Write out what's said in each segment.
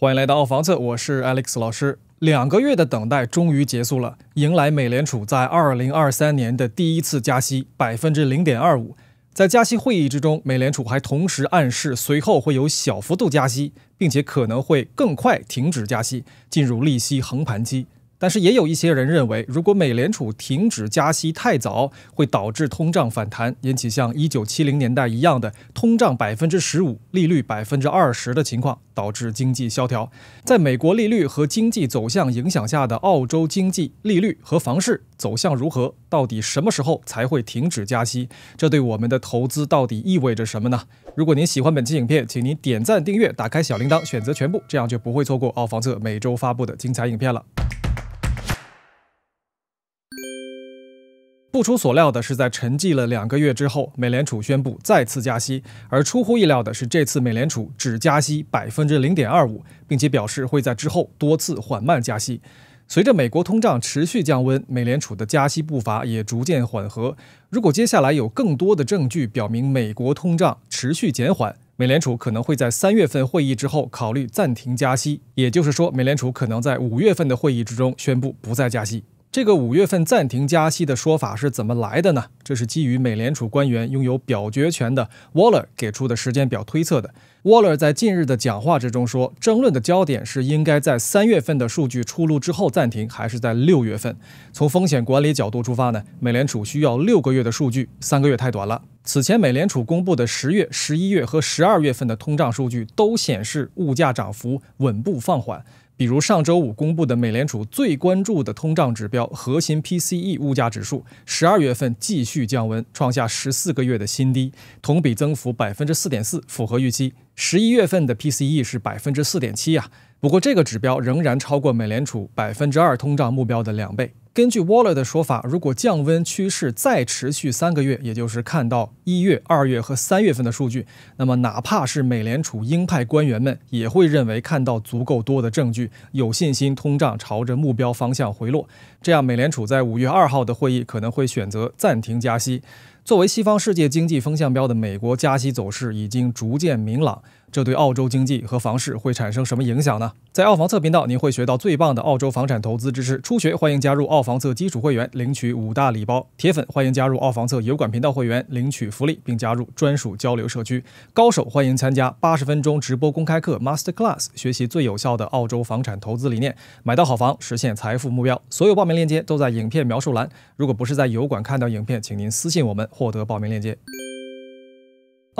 欢迎来到奥房策，我是 Alex 老师。两个月的等待终于结束了，迎来美联储在2023年的第一次加息，百分之零点二五。在加息会议之中，美联储还同时暗示随后会有小幅度加息，并且可能会更快停止加息，进入利息横盘期。但是也有一些人认为，如果美联储停止加息太早，会导致通胀反弹，引起像一九七零年代一样的通胀百分之十五、利率百分之二十的情况，导致经济萧条。在美国利率和经济走向影响下的澳洲经济，利率和房市走向如何？到底什么时候才会停止加息？这对我们的投资到底意味着什么呢？如果您喜欢本期影片，请您点赞、订阅、打开小铃铛、选择全部，这样就不会错过澳房策每周发布的精彩影片了。不出所料的是，在沉寂了两个月之后，美联储宣布再次加息。而出乎意料的是，这次美联储只加息百分之零点二五，并且表示会在之后多次缓慢加息。随着美国通胀持续降温，美联储的加息步伐也逐渐缓和。如果接下来有更多的证据表明美国通胀持续减缓，美联储可能会在三月份会议之后考虑暂停加息，也就是说，美联储可能在五月份的会议之中宣布不再加息。这个五月份暂停加息的说法是怎么来的呢？这是基于美联储官员拥有表决权的 Waller 给出的时间表推测的。Waller 在近日的讲话之中说，争论的焦点是应该在三月份的数据出炉之后暂停，还是在六月份。从风险管理角度出发呢，美联储需要六个月的数据，三个月太短了。此前美联储公布的十月、十一月和十二月份的通胀数据都显示物价涨幅稳步放缓。比如上周五公布的美联储最关注的通胀指标核心 PCE 物价指数，十二月份继续降温，创下十四个月的新低，同比增幅百分之四点四，符合预期。十一月份的 PCE 是百分之四点七啊，不过这个指标仍然超过美联储百分之二通胀目标的两倍。根据 w a l l e r 的说法，如果降温趋势再持续三个月，也就是看到一月、二月和三月份的数据，那么哪怕是美联储鹰派官员们也会认为看到足够多的证据，有信心通胀朝着目标方向回落。这样，美联储在五月二号的会议可能会选择暂停加息。作为西方世界经济风向标的美国加息走势已经逐渐明朗。这对澳洲经济和房市会产生什么影响呢？在澳房策频道，您会学到最棒的澳洲房产投资知识。初学欢迎加入澳房策基础会员，领取五大礼包；铁粉欢迎加入澳房策油管频道会员，领取福利并加入专属交流社区。高手欢迎参加八十分钟直播公开课 Master Class，学习最有效的澳洲房产投资理念，买到好房，实现财富目标。所有报名链接都在影片描述栏。如果不是在油管看到影片，请您私信我们获得报名链接。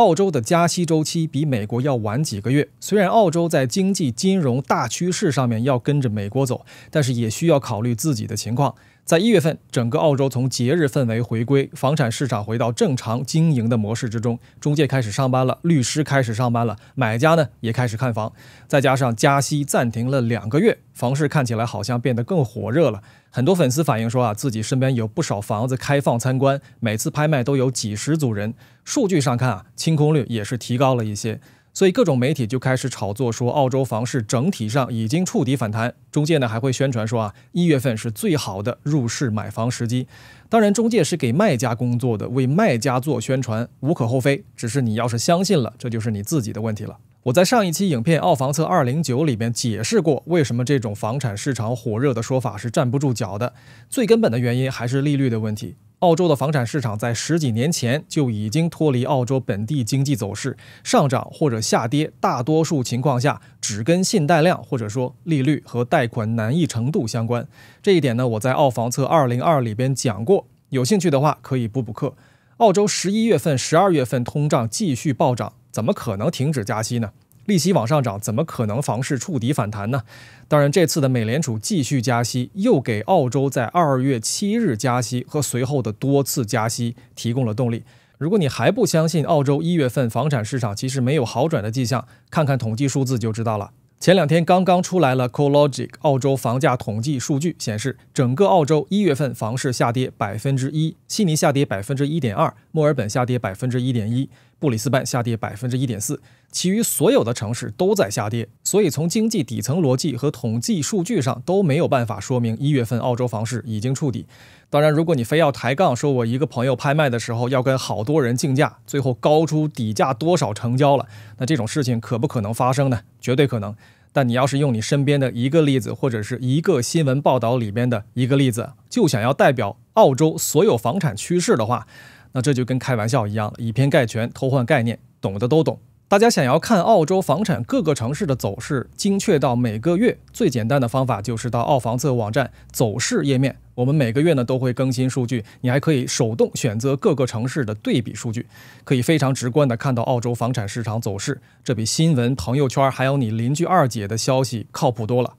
澳洲的加息周期比美国要晚几个月。虽然澳洲在经济、金融大趋势上面要跟着美国走，但是也需要考虑自己的情况。在一月份，整个澳洲从节日氛围回归，房产市场回到正常经营的模式之中，中介开始上班了，律师开始上班了，买家呢也开始看房。再加上加息暂停了两个月，房市看起来好像变得更火热了。很多粉丝反映说啊，自己身边有不少房子开放参观，每次拍卖都有几十组人。数据上看啊，清空率也是提高了一些。所以各种媒体就开始炒作说澳洲房市整体上已经触底反弹，中介呢还会宣传说啊一月份是最好的入市买房时机。当然，中介是给卖家工作的，为卖家做宣传无可厚非。只是你要是相信了，这就是你自己的问题了。我在上一期影片《澳房测二零九》里面解释过，为什么这种房产市场火热的说法是站不住脚的。最根本的原因还是利率的问题。澳洲的房产市场在十几年前就已经脱离澳洲本地经济走势上涨或者下跌，大多数情况下只跟信贷量或者说利率和贷款难易程度相关。这一点呢，我在《澳房测二零二》里边讲过，有兴趣的话可以补补课。澳洲十一月份、十二月份通胀继续暴涨，怎么可能停止加息呢？利息往上涨，怎么可能房市触底反弹呢？当然，这次的美联储继续加息，又给澳洲在二月七日加息和随后的多次加息提供了动力。如果你还不相信澳洲一月份房产市场其实没有好转的迹象，看看统计数字就知道了。前两天刚刚出来了 CoLogic 澳洲房价统计数据显示，整个澳洲一月份房市下跌百分之一，悉尼下跌百分之一点二，墨尔本下跌百分之一点一。布里斯班下跌百分之一点四，其余所有的城市都在下跌，所以从经济底层逻辑和统计数据上都没有办法说明一月份澳洲房市已经触底。当然，如果你非要抬杠，说我一个朋友拍卖的时候要跟好多人竞价，最后高出底价多少成交了，那这种事情可不可能发生呢？绝对可能。但你要是用你身边的一个例子，或者是一个新闻报道里边的一个例子，就想要代表澳洲所有房产趋势的话，那这就跟开玩笑一样了，以偏概全、偷换概念，懂的都懂。大家想要看澳洲房产各个城市的走势，精确到每个月，最简单的方法就是到澳房测网站走势页面。我们每个月呢都会更新数据，你还可以手动选择各个城市的对比数据，可以非常直观的看到澳洲房产市场走势。这比新闻、朋友圈还有你邻居二姐的消息靠谱多了。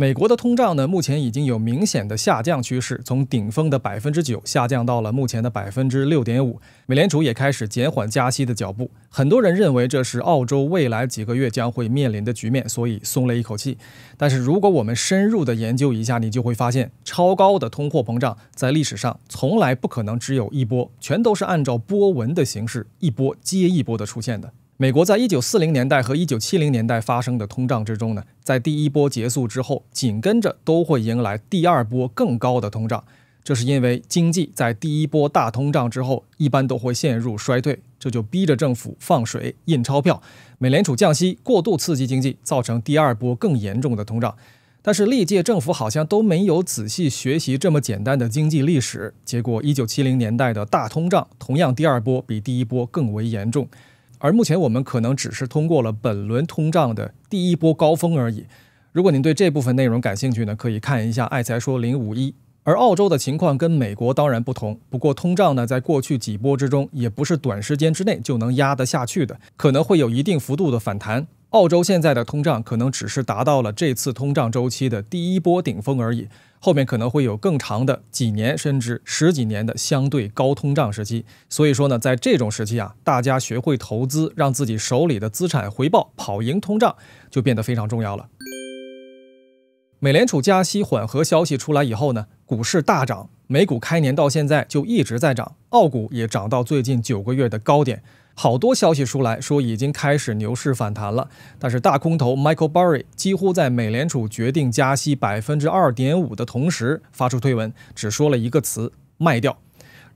美国的通胀呢，目前已经有明显的下降趋势，从顶峰的百分之九下降到了目前的百分之六点五。美联储也开始减缓加息的脚步。很多人认为这是澳洲未来几个月将会面临的局面，所以松了一口气。但是如果我们深入的研究一下，你就会发现，超高的通货膨胀在历史上从来不可能只有一波，全都是按照波纹的形式，一波接一波的出现的。美国在一九四零年代和一九七零年代发生的通胀之中呢，在第一波结束之后，紧跟着都会迎来第二波更高的通胀。这是因为经济在第一波大通胀之后，一般都会陷入衰退，这就逼着政府放水印钞票，美联储降息，过度刺激经济，造成第二波更严重的通胀。但是历届政府好像都没有仔细学习这么简单的经济历史，结果一九七零年代的大通胀，同样第二波比第一波更为严重。而目前我们可能只是通过了本轮通胀的第一波高峰而已。如果您对这部分内容感兴趣呢，可以看一下《爱财说零五一》。而澳洲的情况跟美国当然不同，不过通胀呢，在过去几波之中，也不是短时间之内就能压得下去的，可能会有一定幅度的反弹。澳洲现在的通胀可能只是达到了这次通胀周期的第一波顶峰而已，后面可能会有更长的几年甚至十几年的相对高通胀时期。所以说呢，在这种时期啊，大家学会投资，让自己手里的资产回报跑赢通胀，就变得非常重要了。美联储加息缓和消息出来以后呢，股市大涨，美股开年到现在就一直在涨，澳股也涨到最近九个月的高点。好多消息出来说已经开始牛市反弹了，但是大空头 Michael Burry 几乎在美联储决定加息百分之二点五的同时发出推文，只说了一个词“卖掉”，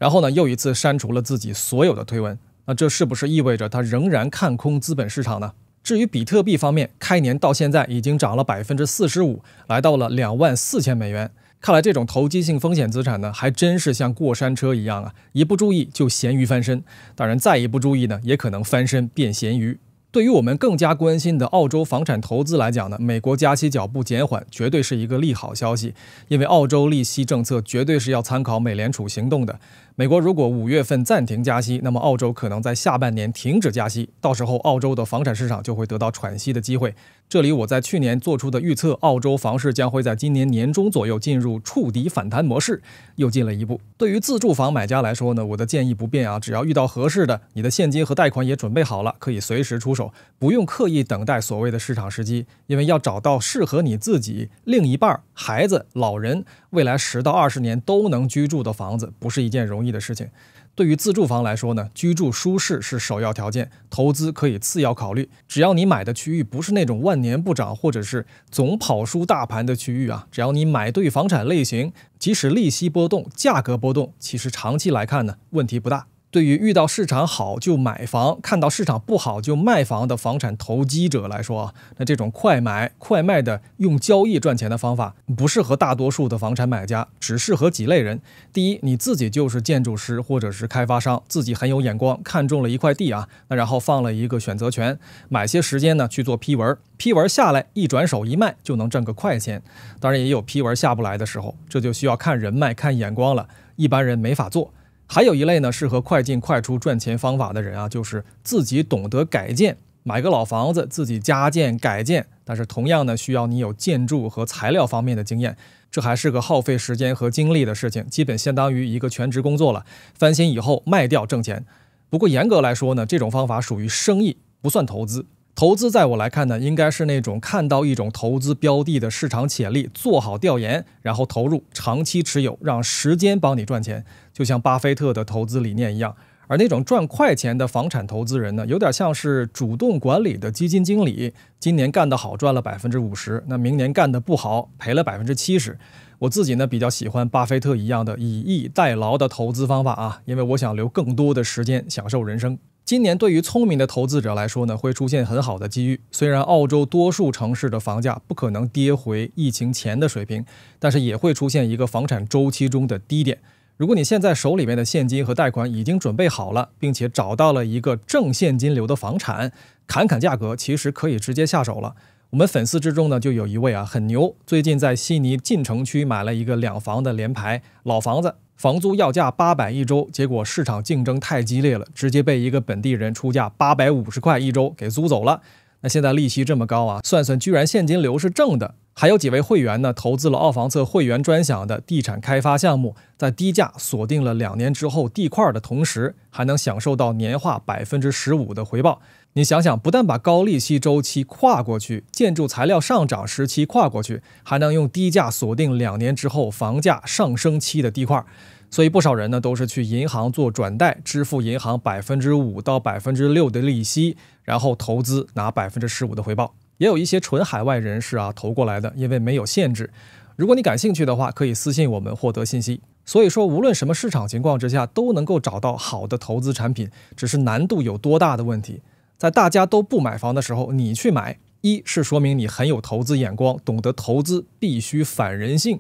然后呢又一次删除了自己所有的推文。那这是不是意味着他仍然看空资本市场呢？至于比特币方面，开年到现在已经涨了百分之四十五，来到了两万四千美元。看来这种投机性风险资产呢，还真是像过山车一样啊！一不注意就咸鱼翻身，当然再一不注意呢，也可能翻身变咸鱼。对于我们更加关心的澳洲房产投资来讲呢，美国加息脚步减缓绝对是一个利好消息，因为澳洲利息政策绝对是要参考美联储行动的。美国如果五月份暂停加息，那么澳洲可能在下半年停止加息，到时候澳洲的房产市场就会得到喘息的机会。这里我在去年做出的预测，澳洲房市将会在今年年中左右进入触底反弹模式，又进了一步。对于自住房买家来说呢，我的建议不变啊，只要遇到合适的，你的现金和贷款也准备好了，可以随时出手，不用刻意等待所谓的市场时机，因为要找到适合你自己另一半儿。孩子、老人未来十到二十年都能居住的房子，不是一件容易的事情。对于自住房来说呢，居住舒适是首要条件，投资可以次要考虑。只要你买的区域不是那种万年不涨，或者是总跑输大盘的区域啊，只要你买对房产类型，即使利息波动、价格波动，其实长期来看呢，问题不大。对于遇到市场好就买房、看到市场不好就卖房的房产投机者来说啊，那这种快买快卖的用交易赚钱的方法不适合大多数的房产买家，只适合几类人。第一，你自己就是建筑师或者是开发商，自己很有眼光，看中了一块地啊，那然后放了一个选择权，买些时间呢去做批文，批文下来一转手一卖就能挣个快钱。当然也有批文下不来的时候，这就需要看人脉、看眼光了，一般人没法做。还有一类呢，适合快进快出赚钱方法的人啊，就是自己懂得改建，买个老房子自己加建改建，但是同样呢，需要你有建筑和材料方面的经验，这还是个耗费时间和精力的事情，基本相当于一个全职工作了。翻新以后卖掉挣钱，不过严格来说呢，这种方法属于生意，不算投资。投资在我来看呢，应该是那种看到一种投资标的的市场潜力，做好调研，然后投入长期持有，让时间帮你赚钱，就像巴菲特的投资理念一样。而那种赚快钱的房产投资人呢，有点像是主动管理的基金经理，今年干得好赚了百分之五十，那明年干得不好赔了百分之七十。我自己呢比较喜欢巴菲特一样的以逸待劳的投资方法啊，因为我想留更多的时间享受人生。今年对于聪明的投资者来说呢，会出现很好的机遇。虽然澳洲多数城市的房价不可能跌回疫情前的水平，但是也会出现一个房产周期中的低点。如果你现在手里面的现金和贷款已经准备好了，并且找到了一个正现金流的房产，砍砍价格，其实可以直接下手了。我们粉丝之中呢，就有一位啊，很牛，最近在悉尼近城区买了一个两房的联排老房子。房租要价八百一周，结果市场竞争太激烈了，直接被一个本地人出价八百五十块一周给租走了。那现在利息这么高啊，算算居然现金流是正的。还有几位会员呢，投资了奥房策会员专享的地产开发项目，在低价锁定了两年之后地块的同时，还能享受到年化百分之十五的回报。你想想，不但把高利息周期跨过去，建筑材料上涨时期跨过去，还能用低价锁定两年之后房价上升期的地块，所以不少人呢都是去银行做转贷，支付银行百分之五到百分之六的利息，然后投资拿百分之十五的回报。也有一些纯海外人士啊投过来的，因为没有限制。如果你感兴趣的话，可以私信我们获得信息。所以说，无论什么市场情况之下，都能够找到好的投资产品，只是难度有多大的问题。在大家都不买房的时候，你去买，一是说明你很有投资眼光，懂得投资必须反人性；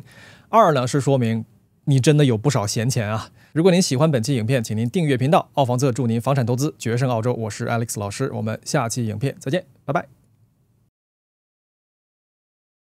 二呢是说明你真的有不少闲钱啊。如果您喜欢本期影片，请您订阅频道。澳房策祝您房产投资决胜澳洲，我是 Alex 老师，我们下期影片再见，拜拜。